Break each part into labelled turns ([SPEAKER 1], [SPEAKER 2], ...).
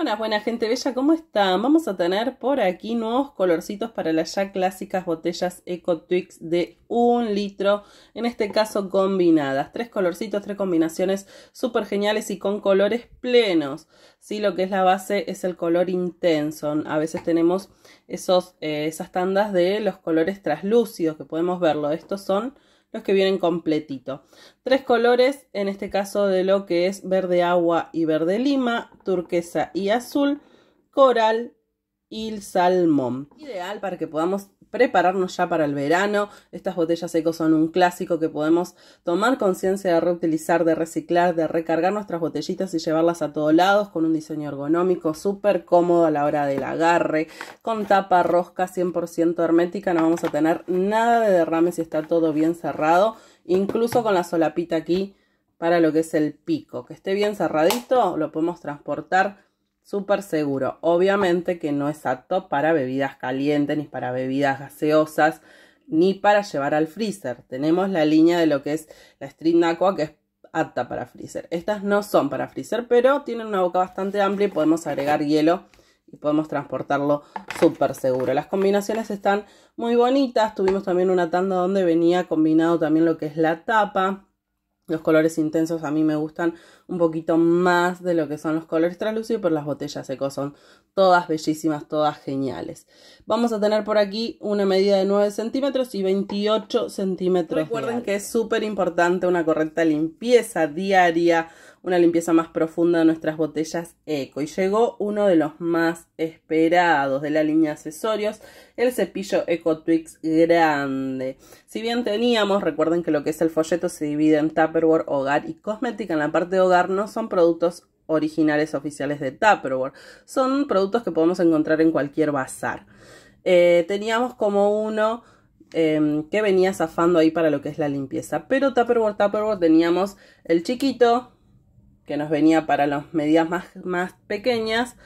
[SPEAKER 1] Buenas, buena gente bella, ¿cómo están? Vamos a tener por aquí nuevos colorcitos para las ya clásicas botellas Eco Twix de un litro, en este caso combinadas. Tres colorcitos, tres combinaciones súper geniales y con colores plenos. Sí, lo que es la base es el color intenso. A veces tenemos esos, eh, esas tandas de los colores traslúcidos que podemos verlo. Estos son los que vienen completito. Tres colores, en este caso de lo que es verde agua y verde lima, turquesa y azul, coral y salmón. Ideal para que podamos prepararnos ya para el verano. Estas botellas eco son un clásico que podemos tomar conciencia de reutilizar, de reciclar, de recargar nuestras botellitas y llevarlas a todos lados con un diseño ergonómico súper cómodo a la hora del agarre, con tapa rosca 100% hermética, no vamos a tener nada de derrame si está todo bien cerrado, incluso con la solapita aquí para lo que es el pico, que esté bien cerradito, lo podemos transportar súper seguro. Obviamente que no es apto para bebidas calientes, ni para bebidas gaseosas, ni para llevar al freezer. Tenemos la línea de lo que es la Street Aqua, que es apta para freezer. Estas no son para freezer, pero tienen una boca bastante amplia y podemos agregar hielo y podemos transportarlo súper seguro. Las combinaciones están muy bonitas. Tuvimos también una tanda donde venía combinado también lo que es la tapa, los colores intensos a mí me gustan un poquito más de lo que son los colores translúcidos, pero las botellas secos son todas bellísimas, todas geniales. Vamos a tener por aquí una medida de 9 centímetros y 28 centímetros. Recuerden que es súper importante una correcta limpieza diaria, una limpieza más profunda de nuestras botellas eco. Y llegó uno de los más esperados de la línea de accesorios, el cepillo Eco Twix grande. Si bien teníamos, recuerden que lo que es el folleto se divide en Tupperware, hogar y cosmética. En la parte de hogar no son productos originales oficiales de Tupperware. Son productos que podemos encontrar en cualquier bazar. Eh, teníamos como uno em, que venía zafando ahí para lo que es la limpieza. Pero Tupperware, Tupperware teníamos el chiquito, que nos venía para las medidas más, más pequeñas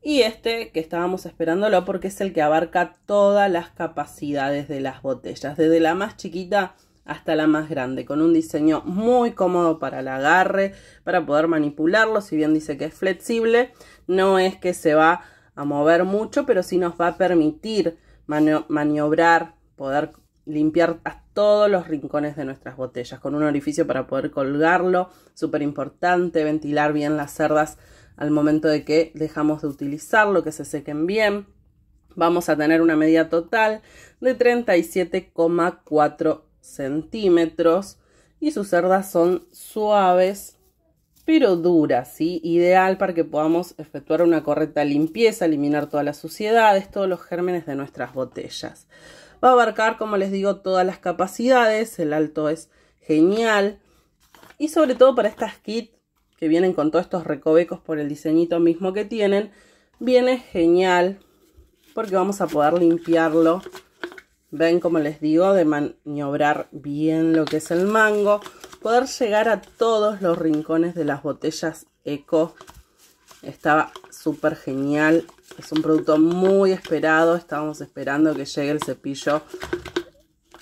[SPEAKER 1] y este que estábamos esperándolo porque es el que abarca todas las capacidades de las botellas, desde la más chiquita hasta la más grande, con un diseño muy cómodo para el agarre, para poder manipularlo, si bien dice que es flexible, no es que se va a mover mucho, pero sí nos va a permitir maniobrar, poder limpiar hasta todos los rincones de nuestras botellas, con un orificio para poder colgarlo, súper importante, ventilar bien las cerdas al momento de que dejamos de utilizarlo, que se sequen bien. Vamos a tener una medida total de 37,4 centímetros y sus cerdas son suaves pero duras, ¿sí? ideal para que podamos efectuar una correcta limpieza, eliminar todas las suciedades, todos los gérmenes de nuestras botellas. Va a abarcar, como les digo, todas las capacidades. El alto es genial. Y sobre todo para estas kits que vienen con todos estos recovecos por el diseñito mismo que tienen, viene genial porque vamos a poder limpiarlo. Ven, como les digo, de maniobrar bien lo que es el mango. Poder llegar a todos los rincones de las botellas eco. Estaba súper genial es un producto muy esperado. Estábamos esperando que llegue el cepillo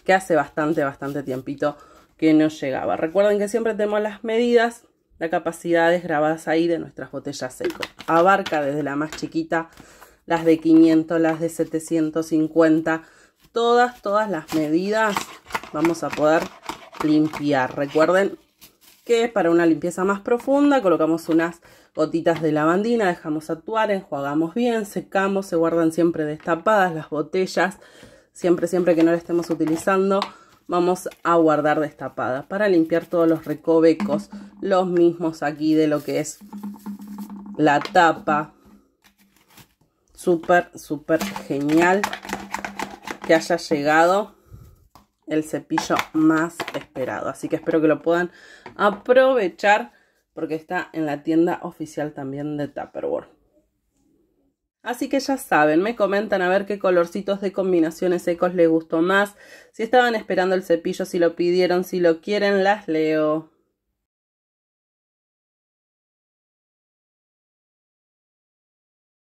[SPEAKER 1] que hace bastante, bastante tiempito que no llegaba. Recuerden que siempre tenemos las medidas, las capacidades grabadas ahí de nuestras botellas seco. Abarca desde la más chiquita, las de 500, las de 750, todas, todas las medidas vamos a poder limpiar. Recuerden que para una limpieza más profunda colocamos unas Gotitas de lavandina, dejamos actuar, enjuagamos bien, secamos, se guardan siempre destapadas las botellas, siempre, siempre que no la estemos utilizando, vamos a guardar destapadas para limpiar todos los recovecos, los mismos aquí de lo que es la tapa. Súper, súper genial que haya llegado el cepillo más esperado. Así que espero que lo puedan aprovechar porque está en la tienda oficial también de Tupperware. Así que ya saben, me comentan a ver qué colorcitos de combinaciones secos les gustó más, si estaban esperando el cepillo, si lo pidieron, si lo quieren, las leo.